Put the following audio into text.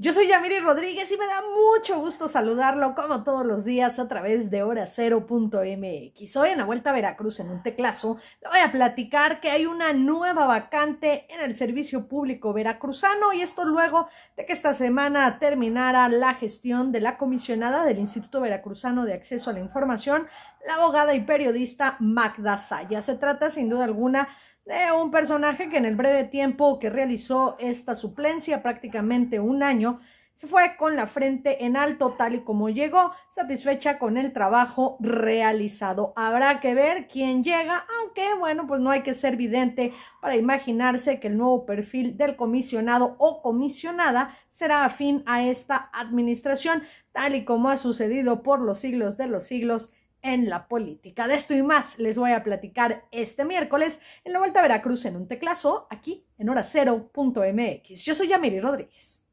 Yo soy Yamiri Rodríguez y me da mucho gusto saludarlo como todos los días a través de horacero.mx. Hoy en la Vuelta a Veracruz en un teclazo le voy a platicar que hay una nueva vacante en el servicio público veracruzano y esto luego de que esta semana terminara la gestión de la comisionada del Instituto Veracruzano de Acceso a la Información, la abogada y periodista Magda Saya. Se trata sin duda alguna de un personaje que en el breve tiempo que realizó esta suplencia, prácticamente un año, se fue con la frente en alto tal y como llegó, satisfecha con el trabajo realizado. Habrá que ver quién llega, aunque bueno, pues no hay que ser vidente para imaginarse que el nuevo perfil del comisionado o comisionada será afín a esta administración, tal y como ha sucedido por los siglos de los siglos en la política. De esto y más les voy a platicar este miércoles en la Vuelta a Veracruz en un teclazo, aquí en horacero.mx. Yo soy Yamiri Rodríguez.